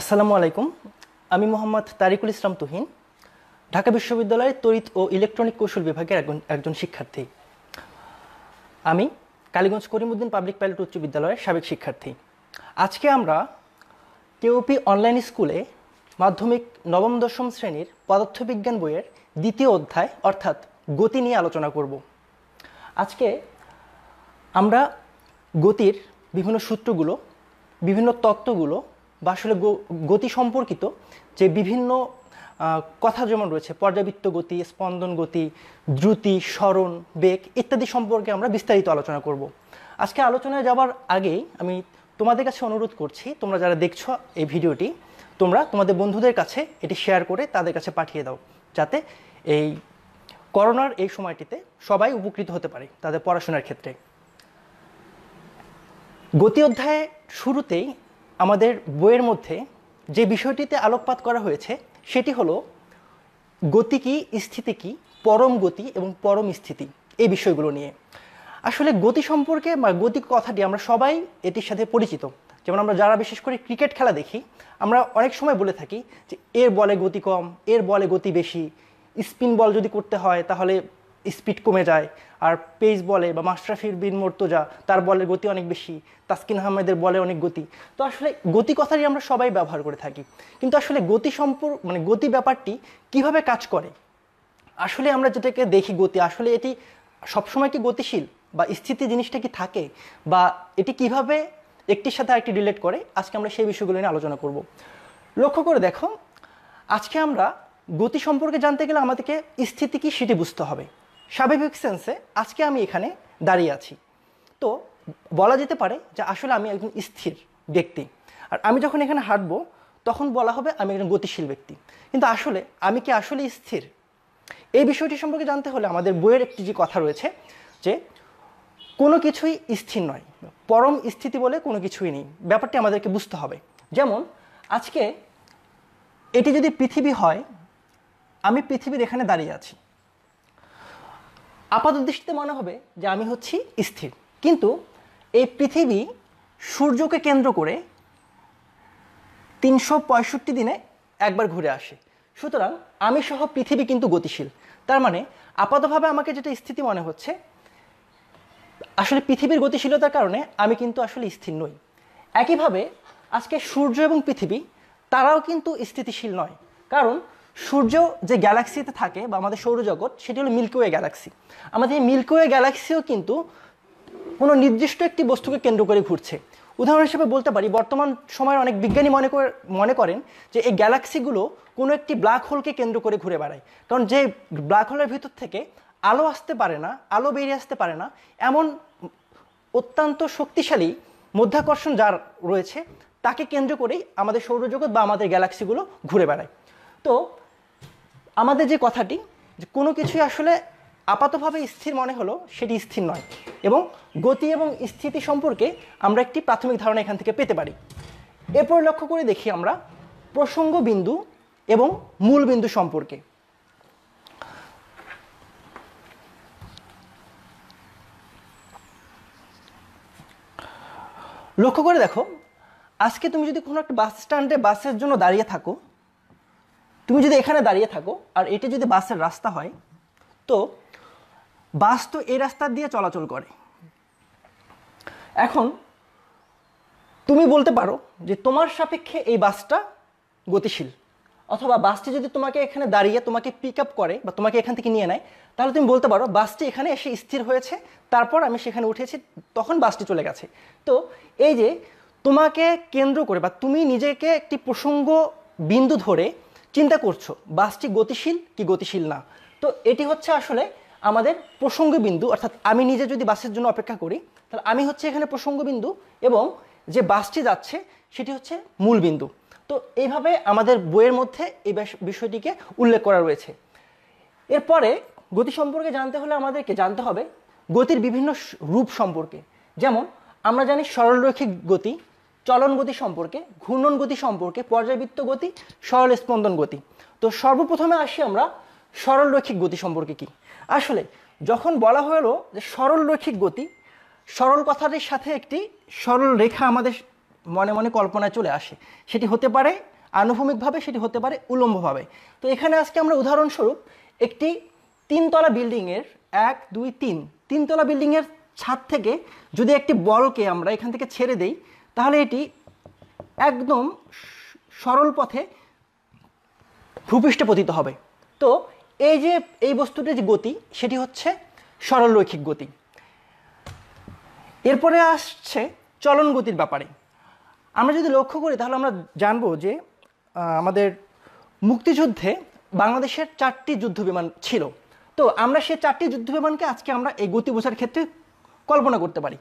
আসসালামু আলাইকুম আমি মোহাম্মদ তারিকুল ইসলাম তুহিন ঢাকা বিশ্ববিদ্যালয়ের তড়িৎ ও ইলেকট্রনিক কৌশল বিভাগের একজন একজন শিক্ষার্থী আমি কালীগঞ্জ করিমুদ্দিন পাবলিক প্যালেট উচ্চ বিদ্যালয়ের সাবেক শিক্ষার্থী আজকে আমরা কেওপি অনলাইন স্কুলে মাধ্যমিক নবম দশম শ্রেণীর পদার্থবিজ্ঞান বইয়ের দ্বিতীয় অধ্যায় অর্থাৎ গতি নিয়ে আলোচনা করব আজকে আমরা গতির বিভিন্ন সূত্রগুলো বিভিন্ন তত্ত্বগুলো বা আসলে গতি সম্পর্কিত যে বিভিন্ন কথা যেমন রয়েছে পর্যাবৃত্ত গতি স্পন্দন গতি দ্রুতি স্মরণ বেগ ইত্যাদি সম্পর্কে আমরা বিস্তারিত আলোচনা করব আজকে আলোচনায় যাওয়ার আগেই আমি তোমাদের কাছে অনুরোধ করছি তোমরা যারা দেখছো এই ভিডিওটি তোমরা তোমাদের বন্ধুদের কাছে এটি শেয়ার করে তাদের কাছে পাঠিয়ে দাও যাতে এই করোনার এই সময়টিতে সবাই উপকৃত হতে পারে তাদের পড়াশোনার ক্ষেত্রে গতি অধ্যায়ে শুরুতেই আমাদের বইয়ের মধ্যে যে বিষয়টিতে আলোকপাত করা হয়েছে সেটি হলো গতি কি স্থিতি কী পরম গতি এবং পরম স্থিতি এই বিষয়গুলো নিয়ে আসলে গতি সম্পর্কে বা গতি কথাটি আমরা সবাই এটির সাথে পরিচিত যেমন আমরা যারা বিশেষ করে ক্রিকেট খেলা দেখি আমরা অনেক সময় বলে থাকি যে এর বলে গতি কম এর বলে গতি বেশি স্পিন বল যদি করতে হয় তাহলে স্পিড কমে যায় আর পেস বলে বা মাশরাফির বিন মর্তজা তার বলের গতি অনেক বেশি তাসকিন আহমেদের বলে অনেক গতি তো আসলে গতি কথাটি আমরা সবাই ব্যবহার করে থাকি কিন্তু আসলে গতি সম্পর্ক মানে গতি ব্যাপারটি কিভাবে কাজ করে আসলে আমরা যেটাকে দেখি গতি আসলে এটি সবসময় কি গতিশীল বা স্থিতি জিনিসটা কি থাকে বা এটি কিভাবে একটির সাথে আরেকটি রিলেট করে আজকে আমরা সেই বিষয়গুলো নিয়ে আলোচনা করব লক্ষ্য করে দেখো আজকে আমরা গতি সম্পর্কে জানতে গেলে আমাদেরকে স্থিতি কি সেটি বুঝতে হবে স্বাভাবিক সেন্সে আজকে আমি এখানে দাঁড়িয়ে আছি তো বলা যেতে পারে যে আসলে আমি একজন স্থির ব্যক্তি আর আমি যখন এখানে হাঁটবো তখন বলা হবে আমি একজন গতিশীল ব্যক্তি কিন্তু আসলে আমি কি আসলে স্থির এই বিষয়টি সম্পর্কে জানতে হলে আমাদের বইয়ের একটি যে কথা রয়েছে যে কোনো কিছুই স্থির নয় পরম স্থিতি বলে কোনো কিছুই নেই ব্যাপারটি আমাদেরকে বুঝতে হবে যেমন আজকে এটি যদি পৃথিবী হয় আমি পৃথিবীর এখানে দাঁড়িয়ে আছি আপাত দৃষ্টিতে মনে হবে যে আমি হচ্ছি স্থির কিন্তু এই পৃথিবী সূর্যকে কেন্দ্র করে তিনশো পঁয়ষট্টি দিনে একবার ঘুরে আসে সুতরাং আমি সহ পৃথিবী কিন্তু গতিশীল তার মানে আপাতভাবে আমাকে যেটা স্থিতি মনে হচ্ছে আসলে পৃথিবীর গতিশীলতার কারণে আমি কিন্তু আসলে স্থির নই একইভাবে আজকে সূর্য এবং পৃথিবী তারাও কিন্তু স্থিতিশীল নয় কারণ সূর্য যে গ্যালাক্সিতে থাকে বা আমাদের সৌরজগৎ সেটি হলো মিল্কিওয়ে গ্যালাক্সি আমাদের এই মিল্কিওয়ে গ্যালাক্সিও কিন্তু কোনো নির্দিষ্ট একটি বস্তুকে কেন্দ্র করে ঘুরছে উদাহরণ হিসেবে বলতে পারি বর্তমান সময়ের অনেক বিজ্ঞানী মনে করে মনে করেন যে এই গ্যালাক্সিগুলো কোনো একটি ব্ল্যাক হোলকে কেন্দ্র করে ঘুরে বেড়ায় কারণ যে ব্ল্যাক হোলের ভিতর থেকে আলো আসতে পারে না আলো বেরিয়ে আসতে পারে না এমন অত্যন্ত শক্তিশালী মধ্যাকর্ষণ যার রয়েছে তাকে কেন্দ্র করেই আমাদের সৌরজগৎ বা আমাদের গ্যালাক্সিগুলো ঘুরে বেড়ায় তো আমাদের যে কথাটি যে কোনো কিছুই আসলে আপাতভাবে স্থির মনে হলো সেটি স্থির নয় এবং গতি এবং স্থিতি সম্পর্কে আমরা একটি প্রাথমিক ধারণা এখান থেকে পেতে পারি এরপর লক্ষ্য করে দেখি আমরা প্রসঙ্গ বিন্দু এবং মূল বিন্দু সম্পর্কে লক্ষ্য করে দেখো আজকে তুমি যদি কোনো একটা বাস স্ট্যান্ডে বাসের জন্য দাঁড়িয়ে থাকো তুমি যদি এখানে দাঁড়িয়ে থাকো আর এটি যদি বাসের রাস্তা হয় তো বাস তো এই রাস্তা দিয়ে চলাচল করে এখন তুমি বলতে পারো যে তোমার সাপেক্ষে এই বাসটা গতিশীল অথবা বাসটি যদি তোমাকে এখানে দাঁড়িয়ে তোমাকে পিক আপ করে বা তোমাকে এখান থেকে নিয়ে নেয় তাহলে তুমি বলতে পারো বাসটি এখানে এসে স্থির হয়েছে তারপর আমি সেখানে উঠেছি তখন বাসটি চলে গেছে তো এই যে তোমাকে কেন্দ্র করে বা তুমি নিজেকে একটি প্রসঙ্গ বিন্দু ধরে চিন্তা করছো বাসটি গতিশীল কি গতিশীল না তো এটি হচ্ছে আসলে আমাদের প্রসঙ্গবিন্দু অর্থাৎ আমি নিজে যদি বাসের জন্য অপেক্ষা করি তাহলে আমি হচ্ছে এখানে প্রসঙ্গবিন্দু এবং যে বাসটি যাচ্ছে সেটি হচ্ছে মূল বিন্দু তো এইভাবে আমাদের বইয়ের মধ্যে এই বিষয়টিকে উল্লেখ করা রয়েছে এরপরে গতি সম্পর্কে জানতে হলে আমাদেরকে জানতে হবে গতির বিভিন্ন রূপ সম্পর্কে যেমন আমরা জানি সরলরৈখিক গতি চলন গতি সম্পর্কে ঘূর্ণন গতি সম্পর্কে পর্যায়বৃত্ত গতি সরল স্পন্দন গতি তো সর্বপ্রথমে আসি আমরা সরল রৈখিক গতি সম্পর্কে কি আসলে যখন বলা হলো যে সরল রৈখিক গতি সরল কথাটির সাথে একটি সরল রেখা আমাদের মনে মনে কল্পনায় চলে আসে সেটি হতে পারে আনুভূমিকভাবে সেটি হতে পারে উলম্বভাবে তো এখানে আজকে আমরা উদাহরণস্বরূপ একটি তিনতলা বিল্ডিংয়ের এক দুই তিন তিনতলা বিল্ডিংয়ের ছাদ থেকে যদি একটি বলকে আমরা এখান থেকে ছেড়ে দেই তাহলে এটি একদম সরল পথে ভূপৃষ্ঠে পতিত হবে তো এই যে এই বস্তুটির যে গতি সেটি হচ্ছে সরল রৈখিক গতি এরপরে আসছে চলন গতির ব্যাপারে আমরা যদি লক্ষ্য করি তাহলে আমরা জানব যে আমাদের মুক্তিযুদ্ধে বাংলাদেশের চারটি যুদ্ধবিমান ছিল তো আমরা সেই চারটি যুদ্ধবিমানকে আজকে আমরা এই গতি বোঝার ক্ষেত্রে কল্পনা করতে পারি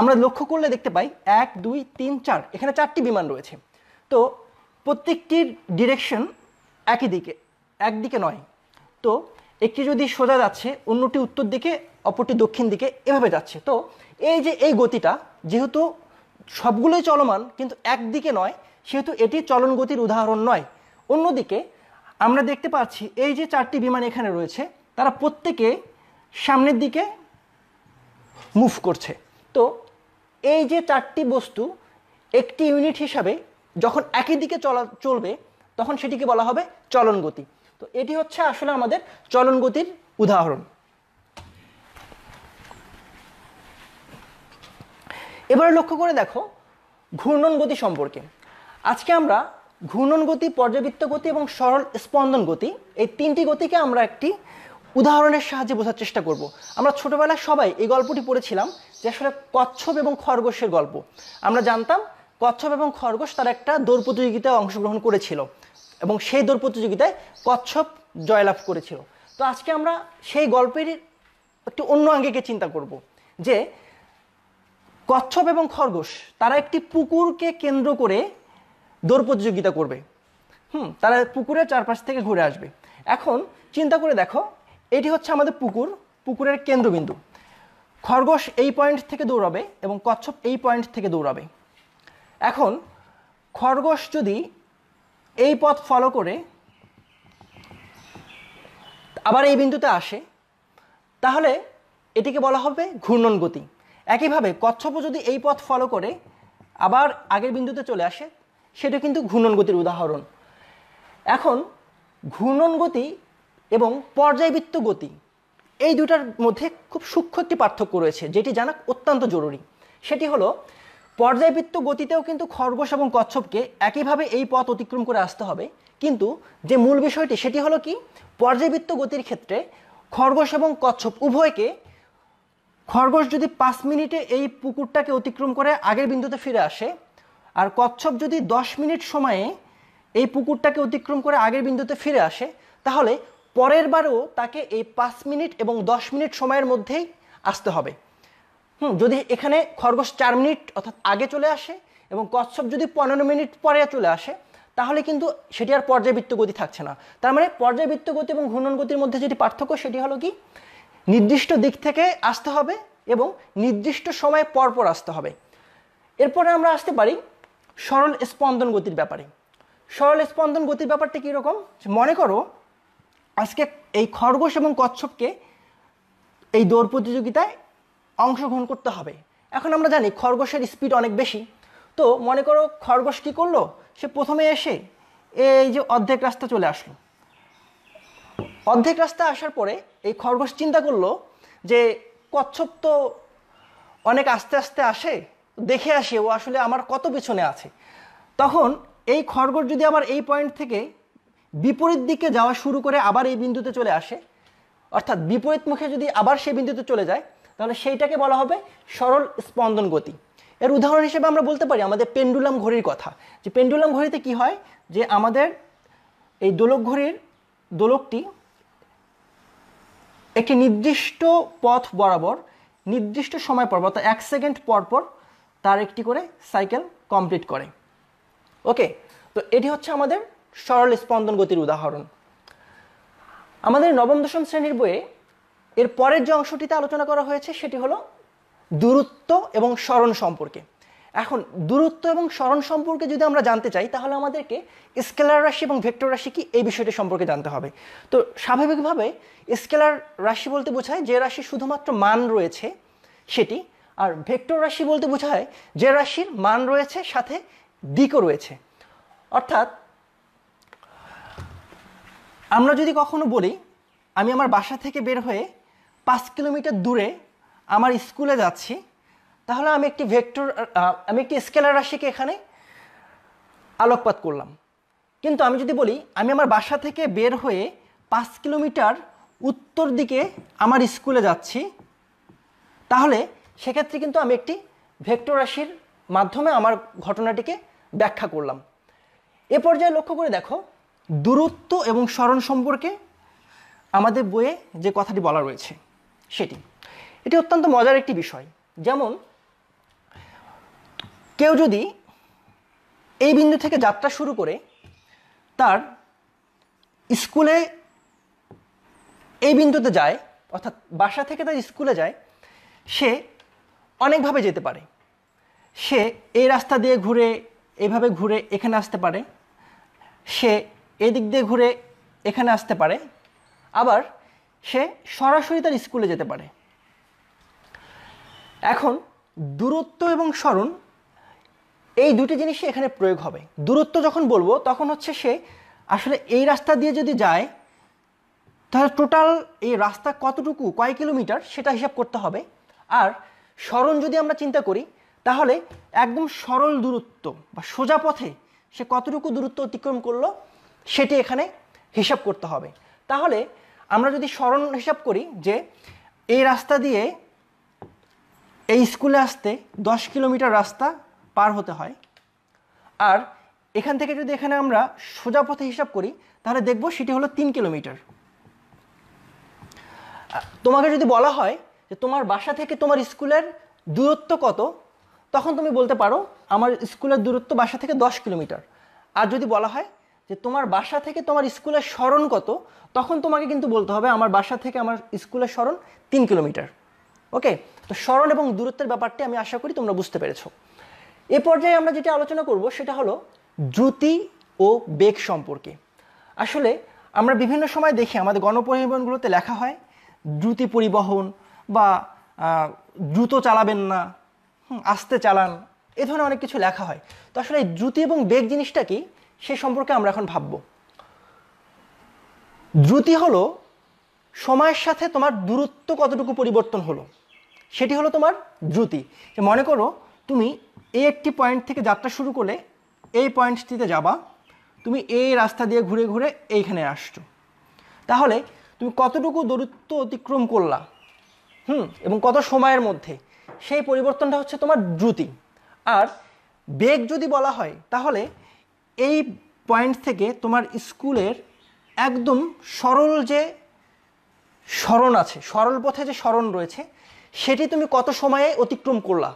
আমরা লক্ষ্য করলে দেখতে পাই এক দুই তিন চার এখানে চারটি বিমান রয়েছে তো প্রত্যেকটির ডিরেকশন একই দিকে একদিকে নয় তো একটি যদি সোজা যাচ্ছে অন্যটি উত্তর দিকে অপরটি দক্ষিণ দিকে এভাবে যাচ্ছে তো এই যে এই গতিটা যেহেতু সবগুলোই চলমান কিন্তু একদিকে নয় সেহেতু এটি চলন গতির উদাহরণ নয় অন্যদিকে আমরা দেখতে পাচ্ছি এই যে চারটি বিমান এখানে রয়েছে তারা প্রত্যেকে সামনের দিকে মুভ করছে তো এই যে চারটি বস্তু একটি ইউনিট হিসাবে যখন একই দিকে চলা চলবে তখন সেটিকে বলা হবে চলন গতি তো এটি হচ্ছে আসলে আমাদের চলন গতির উদাহরণ এবারে লক্ষ্য করে দেখো ঘূর্ণন গতি সম্পর্কে আজকে আমরা ঘূর্ণন গতি পর্যাবৃত্ত গতি এবং সরল স্পন্দন গতি এই তিনটি গতিকে আমরা একটি উদাহরণের সাহায্যে বোঝার চেষ্টা করব আমরা ছোটবেলায় সবাই এই গল্পটি পড়েছিলাম যে আসলে কচ্ছপ এবং খরগোশের গল্প আমরা জানতাম কচ্ছপ এবং খরগোশ তারা একটা দৌড় প্রতিযোগিতায় অংশগ্রহণ করেছিল এবং সেই দৌড় প্রতিযোগিতায় কচ্ছপ জয়লাভ করেছিল তো আজকে আমরা সেই গল্পের একটি অন্য আঙ্গিকে চিন্তা করব যে কচ্ছপ এবং খরগোশ তারা একটি পুকুরকে কেন্দ্র করে দৌড় প্রতিযোগিতা করবে হুম তারা পুকুরের চারপাশ থেকে ঘুরে আসবে এখন চিন্তা করে দেখো এটি হচ্ছে আমাদের পুকুর পুকুরের কেন্দ্রবিন্দু খরগোশ এই পয়েন্ট থেকে দৌড়াবে এবং কচ্ছপ এই পয়েন্ট থেকে দৌড়াবে এখন খরগোশ যদি এই পথ ফলো করে আবার এই বিন্দুতে আসে তাহলে এটিকে বলা হবে ঘূর্ণন গতি একইভাবে কচ্ছপও যদি এই পথ ফলো করে আবার আগের বিন্দুতে চলে আসে সেটা কিন্তু ঘূর্ণন গতির উদাহরণ এখন ঘূর্ণন গতি এবং পর্যায়বৃত্ত গতি এই দুটার মধ্যে খুব সূক্ষ্ম একটি পার্থক্য রয়েছে যেটি জানা অত্যন্ত জরুরি সেটি হলো পর্যায়বৃত্ত গতিতেও কিন্তু খরগোশ এবং কচ্ছপকে একইভাবে এই পথ অতিক্রম করে আসতে হবে কিন্তু যে মূল বিষয়টি সেটি হলো কি পর্যায়বৃত্ত গতির ক্ষেত্রে খরগোশ এবং কচ্ছপ উভয়কে খরগোশ যদি পাঁচ মিনিটে এই পুকুরটাকে অতিক্রম করে আগের বিন্দুতে ফিরে আসে আর কচ্ছপ যদি দশ মিনিট সময়ে এই পুকুরটাকে অতিক্রম করে আগের বিন্দুতে ফিরে আসে তাহলে পরের বারও তাকে এই পাঁচ মিনিট এবং দশ মিনিট সময়ের মধ্যেই আসতে হবে হুম যদি এখানে খরগোশ চার মিনিট অর্থাৎ আগে চলে আসে এবং কচ্ছপ যদি পনেরো মিনিট পরে চলে আসে তাহলে কিন্তু সেটি আর পর্যায়বৃত্ত গতি থাকছে না তার মানে পর্যায়বৃত্ত গতি এবং ঘূর্ণন গতির মধ্যে যেটি পার্থক্য সেটি হলো কি নির্দিষ্ট দিক থেকে আসতে হবে এবং নির্দিষ্ট সময় পরপর আসতে হবে এরপরে আমরা আসতে পারি সরল স্পন্দন গতির ব্যাপারে সরল স্পন্দন গতির ব্যাপারটা কীরকম মনে করো আজকে এই খরগোশ এবং কচ্ছপকে এই দৌড় প্রতিযোগিতায় অংশগ্রহণ করতে হবে এখন আমরা জানি খরগোশের স্পিড অনেক বেশি তো মনে করো খরগোশ কী করলো সে প্রথমে এসে এই যে অর্ধেক রাস্তা চলে আসলো অর্ধেক রাস্তা আসার পরে এই খরগোশ চিন্তা করলো যে কচ্ছপ তো অনেক আস্তে আস্তে আসে দেখে আসে ও আসলে আমার কত পেছনে আছে তখন এই খরগোশ যদি আমার এই পয়েন্ট থেকে বিপরীত দিকে যাওয়া শুরু করে আবার এই বিন্দুতে চলে আসে অর্থাৎ বিপরীত মুখে যদি আবার সেই বিন্দুতে চলে যায় তাহলে সেইটাকে বলা হবে সরল স্পন্দন গতি এর উদাহরণ হিসেবে আমরা বলতে পারি আমাদের পেন্ডুলাম ঘড়ির কথা যে পেন্ডুলাম ঘড়িতে কি হয় যে আমাদের এই দোলক ঘড়ির দোলকটি একটি নির্দিষ্ট পথ বরাবর নির্দিষ্ট সময় পর অর্থাৎ এক সেকেন্ড পর পর তার একটি করে সাইকেল কমপ্লিট করে ওকে তো এটি হচ্ছে আমাদের সরল স্পন্দন গতির উদাহরণ আমাদের নবম দশম শ্রেণীর বইয়ে এর পরের যে অংশটিতে আলোচনা করা হয়েছে সেটি হলো দূরত্ব এবং স্মরণ সম্পর্কে এখন দূরত্ব এবং স্মরণ সম্পর্কে যদি আমরা জানতে চাই তাহলে আমাদেরকে স্কেলার রাশি এবং ভেক্টর রাশি কি এই বিষয়টি সম্পর্কে জানতে হবে তো স্বাভাবিকভাবে স্কেলার রাশি বলতে বোঝায় যে রাশি শুধুমাত্র মান রয়েছে সেটি আর ভেক্টর রাশি বলতে বোঝায় যে রাশির মান রয়েছে সাথে দিকও রয়েছে অর্থাৎ আমরা যদি কখনো বলি আমি আমার বাসা থেকে বের হয়ে পাঁচ কিলোমিটার দূরে আমার স্কুলে যাচ্ছি তাহলে আমি একটি ভেক্টর আমি একটি স্কেলার রাশিকে এখানে আলোকপাত করলাম কিন্তু আমি যদি বলি আমি আমার বাসা থেকে বের হয়ে পাঁচ কিলোমিটার উত্তর দিকে আমার স্কুলে যাচ্ছি তাহলে সেক্ষেত্রে কিন্তু আমি একটি ভেক্টর রাশির মাধ্যমে আমার ঘটনাটিকে ব্যাখ্যা করলাম এ পর্যায়ে লক্ষ্য করে দেখো দূরত্ব এবং স্মরণ সম্পর্কে আমাদের বইয়ে যে কথাটি বলা রয়েছে সেটি এটি অত্যন্ত মজার একটি বিষয় যেমন কেউ যদি এই বিন্দু থেকে যাত্রা শুরু করে তার স্কুলে এই বিন্দুতে যায় অর্থাৎ বাসা থেকে তার স্কুলে যায় সে অনেকভাবে যেতে পারে সে এই রাস্তা দিয়ে ঘুরে এভাবে ঘুরে এখানে আসতে পারে সে এদিক দিয়ে ঘুরে এখানে আসতে পারে আবার সে সরাসরি তার স্কুলে যেতে পারে এখন দূরত্ব এবং স্মরণ এই দুটি জিনিসই এখানে প্রয়োগ হবে দূরত্ব যখন বলবো তখন হচ্ছে সে আসলে এই রাস্তা দিয়ে যদি যায় তাহলে টোটাল এই রাস্তা কতটুকু কয় কিলোমিটার সেটা হিসাব করতে হবে আর স্মরণ যদি আমরা চিন্তা করি তাহলে একদম সরল দূরত্ব বা সোজা পথে সে কতটুকু দূরত্ব অতিক্রম করলো সেটি এখানে হিসাব করতে হবে তাহলে আমরা যদি স্মরণ হিসাব করি যে এই রাস্তা দিয়ে এই স্কুলে আসতে 10 কিলোমিটার রাস্তা পার হতে হয় আর এখান থেকে যদি এখানে আমরা সোজা পথে হিসাব করি তাহলে দেখব সেটি হলো তিন কিলোমিটার তোমাকে যদি বলা হয় যে তোমার বাসা থেকে তোমার স্কুলের দূরত্ব কত তখন তুমি বলতে পারো আমার স্কুলের দূরত্ব বাসা থেকে দশ কিলোমিটার আর যদি বলা হয় যে তোমার বাসা থেকে তোমার স্কুলের স্মরণ কত তখন তোমাকে কিন্তু বলতে হবে আমার বাসা থেকে আমার স্কুলের স্মরণ তিন কিলোমিটার ওকে তো স্মরণ এবং দূরত্বের ব্যাপারটি আমি আশা করি তোমরা বুঝতে পেরেছো এ পর্যায়ে আমরা যেটা আলোচনা করব সেটা হলো দ্রুতি ও বেগ সম্পর্কে আসলে আমরা বিভিন্ন সময় দেখি আমাদের গণপরিবহনগুলোতে লেখা হয় দ্রুতি পরিবহন বা দ্রুত চালাবেন না আস্তে চালান এ ধরনের অনেক কিছু লেখা হয় তো আসলে এই দ্রুতি এবং বেগ জিনিসটা কি সে সম্পর্কে আমরা এখন ভাবব দ্রুতি হলো সময়ের সাথে তোমার দূরত্ব কতটুকু পরিবর্তন হলো সেটি হলো তোমার দ্রুতি যে মনে করো তুমি এই একটি পয়েন্ট থেকে যাত্রা শুরু করলে এই পয়েন্টটিতে যাবা তুমি এই রাস্তা দিয়ে ঘুরে ঘুরে এইখানে আসছো তাহলে তুমি কতটুকু দূরত্ব অতিক্রম করলা হুম এবং কত সময়ের মধ্যে সেই পরিবর্তনটা হচ্ছে তোমার দ্রুতি আর বেগ যদি বলা হয় তাহলে এই পয়েন্ট থেকে তোমার স্কুলের একদম সরল যে স্মরণ আছে সরল পথে যে স্মরণ রয়েছে সেটি তুমি কত সময়ে অতিক্রম করলা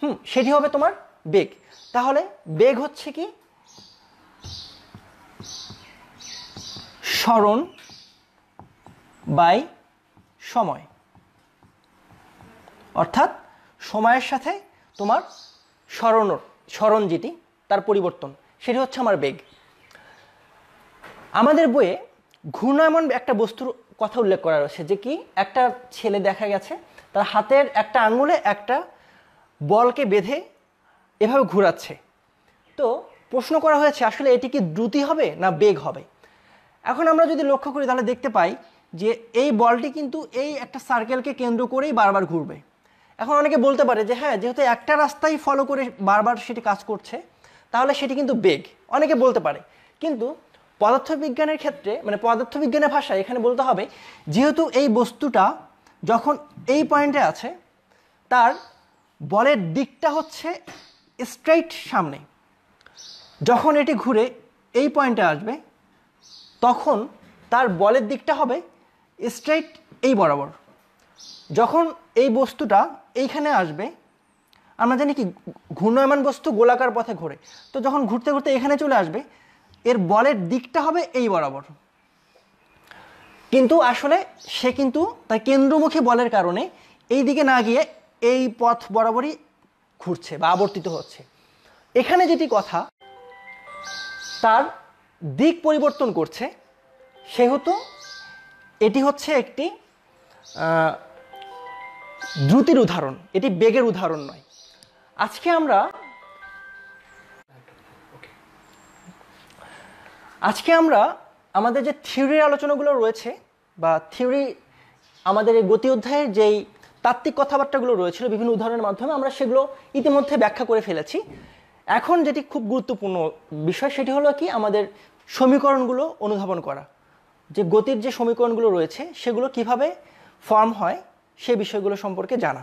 হুম সেটি হবে তোমার বেগ তাহলে বেগ হচ্ছে কি স্মরণ বাই সময় অর্থাৎ সময়ের সাথে তোমার স্মরণর স্মরণ যেটি তার পরিবর্তন সেটি হচ্ছে আমার বেগ আমাদের বইয়ে ঘূর্ণায়মান একটা বস্তুর কথা উল্লেখ করা রয়েছে যে কি একটা ছেলে দেখা গেছে তার হাতের একটা আঙুলে একটা বলকে বেঁধে এভাবে ঘুরাচ্ছে তো প্রশ্ন করা হয়েছে আসলে এটি কি দ্রুতি হবে না বেগ হবে এখন আমরা যদি লক্ষ্য করি তাহলে দেখতে পাই যে এই বলটি কিন্তু এই একটা সার্কেলকে কেন্দ্র করেই বারবার ঘুরবে এখন অনেকে বলতে পারে যে হ্যাঁ যেহেতু একটা রাস্তাই ফলো করে বারবার সেটি কাজ করছে তাহলে সেটি কিন্তু বেগ অনেকে বলতে পারে কিন্তু পদার্থবিজ্ঞানের ক্ষেত্রে মানে পদার্থবিজ্ঞানের ভাষায় এখানে বলতে হবে যেহেতু এই বস্তুটা যখন এই পয়েন্টে আছে তার বলের দিকটা হচ্ছে স্ট্রেইট সামনে যখন এটি ঘুরে এই পয়েন্টে আসবে তখন তার বলের দিকটা হবে স্ট্রেইট এই বরাবর যখন এই বস্তুটা এইখানে আসবে আমরা জানি কি ঘূর্ণয়মান বস্তু গোলাকার পথে ঘোরে তো যখন ঘুরতে ঘুরতে এখানে চলে আসবে এর বলের দিকটা হবে এই বরাবর কিন্তু আসলে সে কিন্তু তার কেন্দ্রমুখী বলের কারণে এই দিকে না গিয়ে এই পথ বরাবরই ঘুরছে বা আবর্তিত হচ্ছে এখানে যেটি কথা তার দিক পরিবর্তন করছে সেহেতু এটি হচ্ছে একটি দ্রুতির উদাহরণ এটি বেগের উদাহরণ নয় আজকে আমরা আজকে আমরা আমাদের যে থিওরির আলোচনাগুলো রয়েছে বা থিওরি আমাদের এই গতি অধ্যায়ের যেই তাত্ত্বিক কথাবার্তাগুলো রয়েছিল বিভিন্ন উদাহরণের মাধ্যমে আমরা সেগুলো ইতিমধ্যে ব্যাখ্যা করে ফেলেছি এখন যেটি খুব গুরুত্বপূর্ণ বিষয় সেটি হলো কি আমাদের সমীকরণগুলো অনুধাবন করা যে গতির যে সমীকরণগুলো রয়েছে সেগুলো কিভাবে ফর্ম হয় সে বিষয়গুলো সম্পর্কে জানা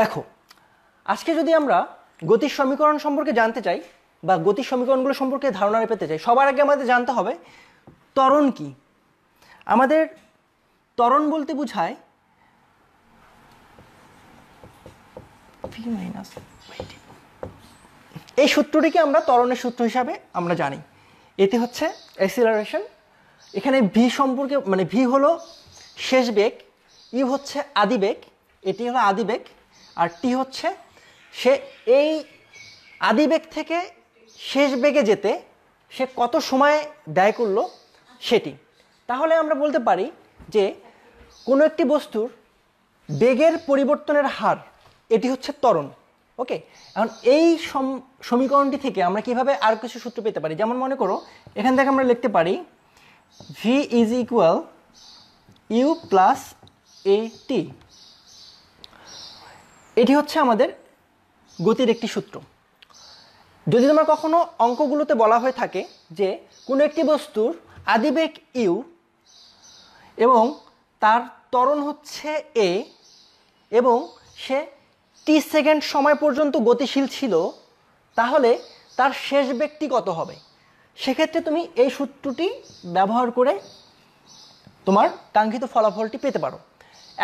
দেখো আজকে যদি আমরা গতির সমীকরণ সম্পর্কে জানতে চাই বা গতির সমীকরণগুলো সম্পর্কে ধারণা পেতে চাই সবার আগে আমাদের জানতে হবে ত্বরণ কি আমাদের ত্বরণ বলতে বোঝায় এই সূত্রটিকে আমরা ত্বরণের সূত্র হিসাবে আমরা জানি এটি হচ্ছে অ্যাসিলারেশন এখানে ভি সম্পর্কে মানে ভি হলো শেষ বেগ ই e হচ্ছে আদিবেগ এটি হলো আদিবেগ আর টি হচ্ছে সে এই আদি বেগ থেকে শেষ বেগে যেতে সে কত সময় ব্যয় করলো সেটি তাহলে আমরা বলতে পারি যে কোনো একটি বস্তুর বেগের পরিবর্তনের হার এটি হচ্ছে ত্বরণ ওকে এখন এই সমীকরণটি থেকে আমরা কিভাবে আর কিছু সূত্র পেতে পারি যেমন মনে করো এখান থেকে আমরা লিখতে পারি v is equal u plus a t এটি হচ্ছে আমাদের গতির একটি সূত্র যদি তোমার কখনো অঙ্কগুলোতে বলা হয়ে থাকে যে কোনো একটি বস্তুর আদিবেগ ইউ এবং তার ত্বরণ হচ্ছে এ এবং সে টি সেকেন্ড সময় পর্যন্ত গতিশীল ছিল তাহলে তার শেষ ব্যক্তি কত হবে সেক্ষেত্রে তুমি এই সূত্রটি ব্যবহার করে তোমার কাঙ্ক্ষিত ফলাফলটি পেতে পারো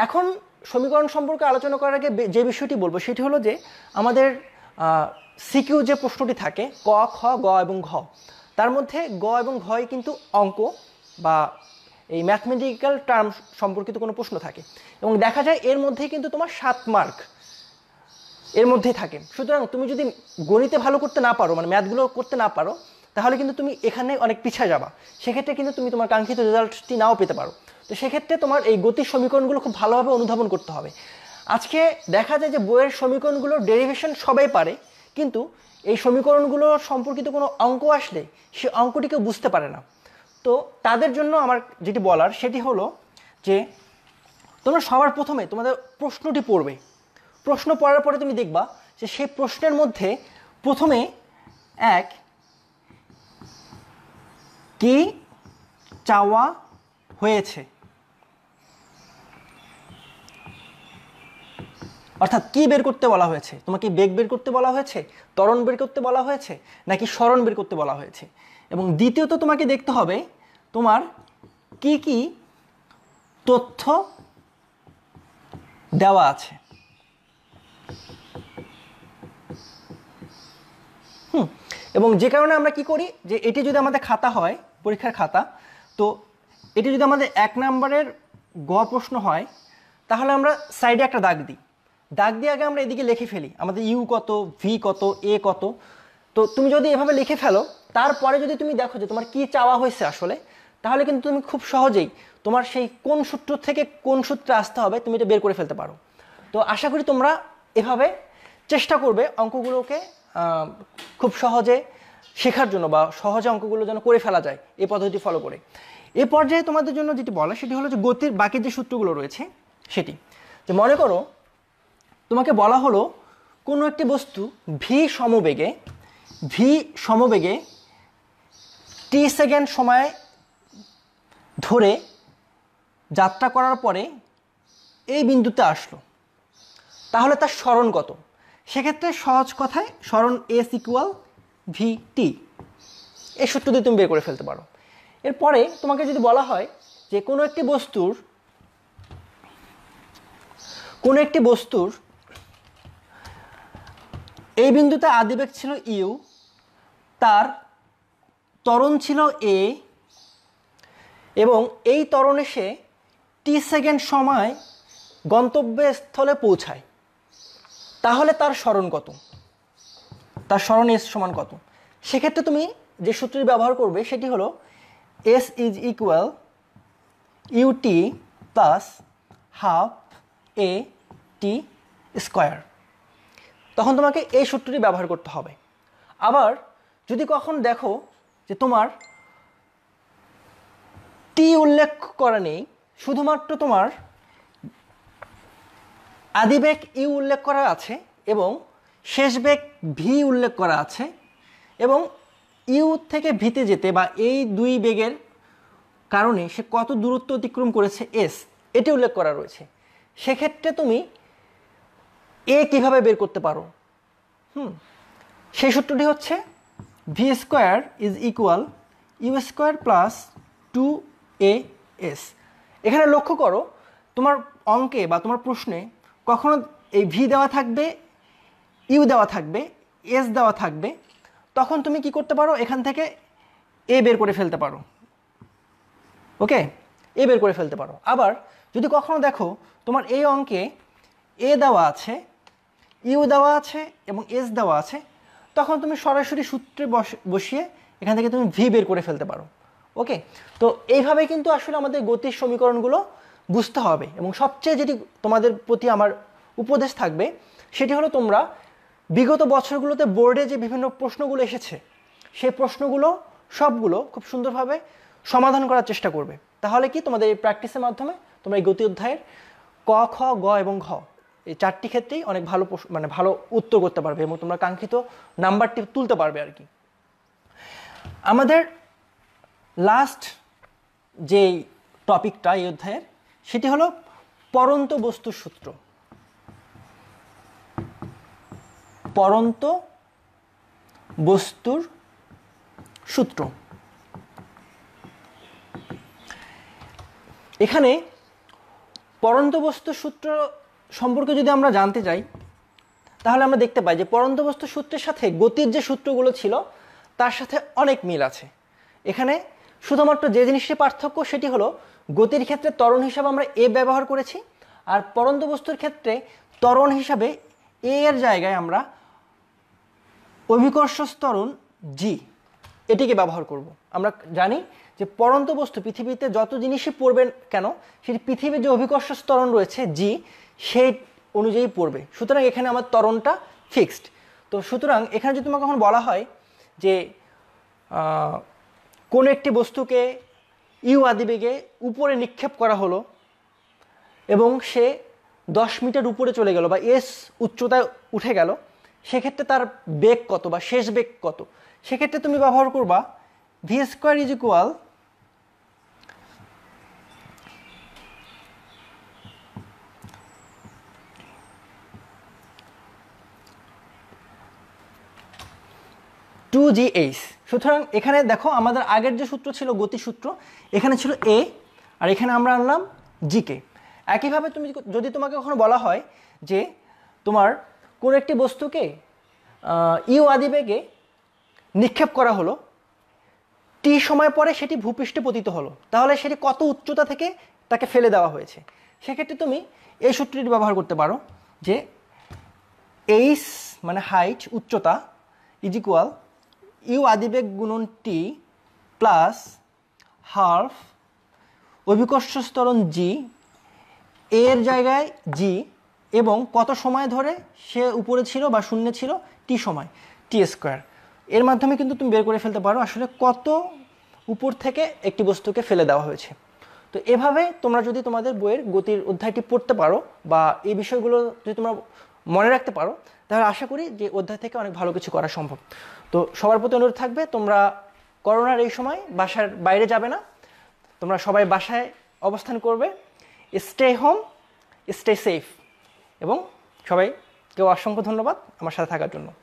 এখন সমীকরণ সম্পর্কে আলোচনা করার আগে যে বিষয়টি বলবো সেটি হলো যে আমাদের সিকিউ যে প্রশ্নটি থাকে ক খ গ এবং ঘ তার মধ্যে গ এবং ঘয় কিন্তু অঙ্ক বা এই ম্যাথমেটিক্যাল টার্ম সম্পর্কিত কোনো প্রশ্ন থাকে এবং দেখা যায় এর মধ্যে কিন্তু তোমার সাত মার্ক এর মধ্যেই থাকে সুতরাং তুমি যদি গণিতে ভালো করতে না পারো মানে ম্যাথগুলো করতে না পারো তাহলে কিন্তু তুমি এখানে অনেক পিছিয়ে যাবা সেক্ষেত্রে কিন্তু তুমি তোমার কাঙ্ক্ষিত রেজাল্টটি নাও পেতে পারো তো সেক্ষেত্রে তোমার এই গতির সমীকরণগুলো খুব ভালোভাবে অনুধাবন করতে হবে আজকে দেখা যায় যে বইয়ের সমীকরণগুলো ডেরিভেশন সবাই পারে কিন্তু এই সমীকরণগুলো সম্পর্কিত কোনো অঙ্ক আসলে সে অঙ্কটিকে বুঝতে পারে না তো তাদের জন্য আমার যেটি বলার সেটি হলো যে তোমরা সবার প্রথমে তোমাদের প্রশ্নটি পড়বে প্রশ্ন পড়ার পরে তুমি দেখবা যে সেই প্রশ্নের মধ্যে প্রথমে এক কি চাওয়া হয়েছে অর্থাৎ কি বের করতে বলা হয়েছে তোমাকে বেগ বের করতে বলা হয়েছে ত্বরণ বের করতে বলা হয়েছে নাকি স্মরণ বের করতে বলা হয়েছে এবং দ্বিতীয়ত তোমাকে দেখতে হবে তোমার কি কি তথ্য দেওয়া আছে হুম এবং যে কারণে আমরা কি করি যে এটি যদি আমাদের খাতা হয় পরীক্ষার খাতা তো এটি যদি আমাদের এক নম্বরের গ প্রশ্ন হয় তাহলে আমরা সাইডে একটা দাগ দিই দাগ দিয়ে আগে আমরা এদিকে লিখে ফেলি আমাদের ইউ কত ভি কত এ কত তো তুমি যদি এভাবে লিখে ফেলো তারপরে যদি তুমি দেখো যে তোমার কি চাওয়া হয়েছে আসলে তাহলে কিন্তু তুমি খুব সহজেই তোমার সেই কোন সূত্র থেকে কোন সূত্রে আসতে হবে তুমি এটা বের করে ফেলতে পারো তো আশা করি তোমরা এভাবে চেষ্টা করবে অঙ্কগুলোকে খুব সহজে শেখার জন্য বা সহজে অঙ্কগুলো যেন করে ফেলা যায় এই পদ্ধতি ফলো করে এ পর্যায়ে তোমাদের জন্য যেটি বলা সেটি হলো যে গতির বাকি যে সূত্রগুলো রয়েছে সেটি যে মনে করো তোমাকে বলা হলো কোনো একটি বস্তু ভি সমবেগে ভি সমবেগে টি সেকেন্ড সময় ধরে যাত্রা করার পরে এই বিন্দুতে আসলো তাহলে তার স্মরণ কত সেক্ষেত্রে সহজ কথায় স্মরণ এস ইকুয়াল ভি টি এই সূত্র দিয়ে তুমি বের করে ফেলতে পারো এরপরে তোমাকে যদি বলা হয় যে কোনো একটি বস্তুর কোনো একটি বস্তুর এই বিন্দুতে আদিবেগ ছিল ইউ তার তরণ ছিল এ এবং এই তরণে সে টি সেকেন্ড সময় গন্তব্যস্থলে পৌঁছায় তাহলে তার স্মরণ কত তার স্মরণ এস সমান কত সেক্ষেত্রে তুমি যে সূত্রটি ব্যবহার করবে সেটি হলো s is equal u t plus half a t square তখন তোমাকে এই সূত্রটি ব্যবহার করতে হবে আবার যদি কখন দেখো যে তোমার টি উল্লেখ করা নেই শুধুমাত্র তোমার আদিবেগ ই উল্লেখ করা আছে এবং শেষ বেগ ভি উল্লেখ করা আছে এবং ইউ থেকে ভিতে যেতে বা এই দুই বেগের কারণে সে কত দূরত্ব অতিক্রম করেছে এস এটি উল্লেখ করা রয়েছে সেক্ষেত্রে তুমি এ কিভাবে বের করতে পারো হুম সেই সূত্রটি হচ্ছে v square is equal u square plus two a s এখানে লক্ষ্য করো তোমার অঙ্কে বা তোমার প্রশ্নে কখনো এই ভি দেওয়া থাকবে ইউ দেওয়া থাকবে এস দেওয়া থাকবে তখন তুমি কি করতে পারো এখান থেকে এ বের করে ফেলতে পারো ওকে এ বের করে ফেলতে পারো আবার যদি কখনো দেখো তোমার এই অঙ্কে এ দেওয়া আছে ইউ দেওয়া আছে এবং এস দেওয়া আছে তখন তুমি সরাসরি সূত্রে বসিয়ে এখান থেকে তুমি ভি বের করে ফেলতে পারো ওকে তো এইভাবে কিন্তু আসলে আমাদের গতির সমীকরণগুলো বুঝতে হবে এবং সবচেয়ে যেটি তোমাদের প্রতি আমার উপদেশ থাকবে সেটি হলো তোমরা বিগত বছরগুলোতে বোর্ডে যে বিভিন্ন প্রশ্নগুলো এসেছে সেই প্রশ্নগুলো সবগুলো খুব সুন্দরভাবে সমাধান করার চেষ্টা করবে তাহলে কি তোমাদের এই প্র্যাকটিসের মাধ্যমে তোমরা এই গতি অধ্যায়ের ক খ গ এবং ঘ এই চারটি ক্ষেত্রেই অনেক ভালো মানে ভালো উত্তর করতে পারবে এবং তোমরা কাঙ্ক্ষিত নাম্বারটি তুলতে পারবে আর কি আমাদের লাস্ট যে টপিকটা এই অধ্যায়ের সেটি হলো পরন্ত বস্তুর সূত্র পরন্ত বস্তুর সূত্র এখানে পরন্ত বস্তু সূত্র সম্পর্কে যদি আমরা জানতে চাই তাহলে আমরা দেখতে পাই যে পরন্তবস্তু বস্তু সূত্রের সাথে গতির যে সূত্রগুলো ছিল তার সাথে অনেক মিল আছে এখানে শুধুমাত্র যে জিনিসটি পার্থক্য সেটি হলো গতির ক্ষেত্রে ত্বরণ হিসাবে আমরা এ ব্যবহার করেছি আর পরন্ত বস্তুর ক্ষেত্রে ত্বরণ হিসাবে এ এর জায়গায় আমরা অভিকর্ষ স্তরণ জি এটিকে ব্যবহার করব। আমরা জানি যে পরন্ত বস্তু পৃথিবীতে যত জিনিসই পড়বেন কেন সেটি পৃথিবীর যে অভিকর্ষ স্তরণ রয়েছে জি সেই অনুযায়ী পড়বে সুতরাং এখানে আমার তরণটা ফিক্সড তো সুতরাং এখানে যদি তোমাকে এখন বলা হয় যে কোন একটি বস্তুকে ইউ আদিবেগে উপরে নিক্ষেপ করা হলো এবং সে দশ মিটার উপরে চলে গেল বা এস উচ্চতায় উঠে গেল সেক্ষেত্রে তার বেগ কত বা শেষ বেগ কত সেক্ষেত্রে তুমি ব্যবহার করবা v square is equal g h সুতরাং এখানে দেখো আমাদের আগের যে সূত্র ছিল গতি সূত্র এখানে ছিল এ আর এখানে আমরা আনলাম জিকে একইভাবে তুমি যদি তোমাকে কখনো বলা হয় যে তোমার কোন একটি বস্তুকে ইউ আদিবেগে নিক্ষেপ করা হলো টি সময় পরে সেটি ভূপৃষ্ঠে পতিত হলো তাহলে সেটি কত উচ্চতা থেকে তাকে ফেলে দেওয়া হয়েছে সেক্ষেত্রে তুমি এই সূত্রটি ব্যবহার করতে পারো যে এইস মানে হাইট উচ্চতা ইজ ইকুয়াল ইউ আদিবেগ গুণন টি প্লাস হার্ফ অভিকর্ষ স্তরণ জি এর জায়গায় জি এবং কত সময় ধরে সে উপরে ছিল বা শূন্য ছিল টি সময় টি স্কোয়ার এর মাধ্যমে কিন্তু তুমি বের করে ফেলতে পারো আসলে কত উপর থেকে একটি বস্তুকে ফেলে দেওয়া হয়েছে তো এভাবে তোমরা যদি তোমাদের বইয়ের গতির অধ্যায়টি পড়তে পারো বা এই বিষয়গুলো যদি তোমরা মনে রাখতে পারো তাহলে আশা করি যে অধ্যায় থেকে অনেক ভালো কিছু করা সম্ভব তো সবার প্রতি অনুরোধ থাকবে তোমরা করোনার এই সময় বাসার বাইরে যাবে না তোমরা সবাই বাসায় অবস্থান করবে স্টে হোম স্টে সেফ এবং সবাই কেউ অসংখ্য ধন্যবাদ আমার সাথে থাকার জন্য